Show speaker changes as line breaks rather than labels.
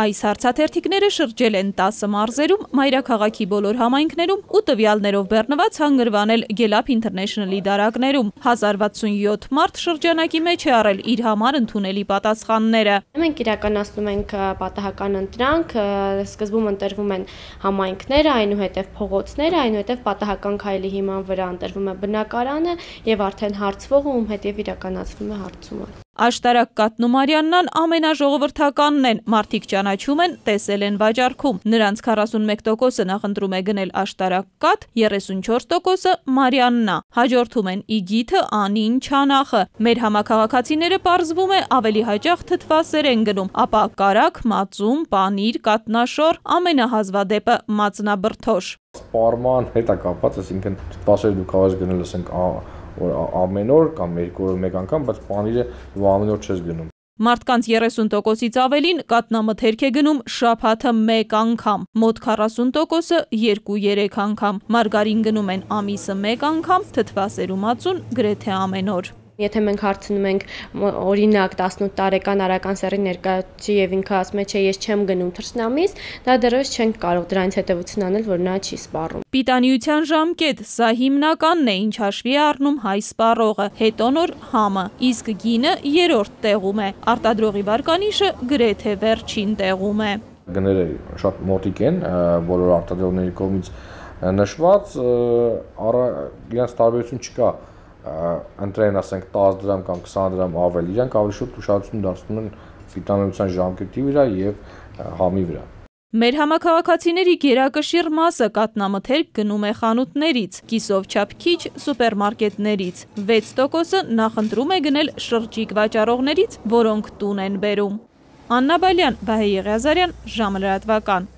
Այս հարցաթերթիկները շրջել են 10 մարզերում, մայրաքաղաքի բոլոր համայնքներում ու տվյալներով բեռնված հանգրվանել Gelap International-ի դարակներում։
1067 մարդ շրջանակի մեջ է առել իր համար ընդունելի պատասխանները։ Մենք իրականացնում ենք պատահական ընտրանք, սկզբում ընտրվում են համայնքները, այնուհետև փողոցները, այնուհետև պատահական քայլի հիման վրա ընտրվում է բնակարանը եւ արդեն հարցվողը, ում հետ եւ իրականացվում է հարցումը։
Աշտարակ Կատնումարյաննան ամենաժողովրդականն են, մարդիկ ճանաչում են, տեսել են վաճարքում։ Նրանց 41%-ը նախընտրում է գնել Աշտարակ Կատ, 34%-ը Մարյաննա։ Հաջորդում են Իգիթը, Անին, Չանախը։ Մեր համակարգացիները պարզվում է ավելի հաճախ թթվասեր են գնում, ապա Կարակ, Մածում, Պանիր, Կատնաշոր, ամենահազվադեպը Մածնաբրթոշ։
Սպարման հետ է կապված, այսինքն թթվասեր դու կարող ես գնել, ասենք, որ ամեն օր կամ երկու օրը մեկ անգամ, բայց պանիրը ու ամեն օր չես գնում։
Մարդկանց 30%-ից ավելին կատնամթերք է գնում շաբաթը 1 անգամ, մոտ 40%-ը 2-3 անգամ։ Մարգարին գնում են ամիսը 1 անգամ, թթվասերում ածուն գրեթե ամեն
օր։ Եթե մենք հարցնում ենք օրինակ 18 տարեկան արական սեռի ներկայացուցի եւ ինքը ասում է, չէ, ես չեմ գնում թռչնամիս, դա դեռևս չենք կարող դրանից հետեւություն անել, որ նա չի սպառում։
Պիտանիության ժամկետ սա հիմնականն է, ինչ հաշվի առնում հայ սպառողը, հետո նոր համը, իսկ գինը երրորդ տեղում է, արտադրողի բարկանիշը գրեթե վերջին տեղում է։
Գները շատ մոտիկ են բոլոր արտադրողների կողմից նշված, առ իրենց տարբերություն չկա ընտրեն, ասենք 10 դրամ կամ 20 դրամ ավել, իրանք ավելի շուտ ուշադրություն դարձնում են վիտամինության ժամկետի վրա եւ համի վրա։
Մեր համակարգացիների գերակշիռ մասը կատնամթերք գնում է խանութներից, կիսով չափ քիչ սուպերմարկետներից։ 6%-ը նախընտրում է գնել շրջիկ վաճառողներից, որոնք տուն են բերում։ Աննա Բալյան, Վահե Եղիազարյան, ժամը լրատվական։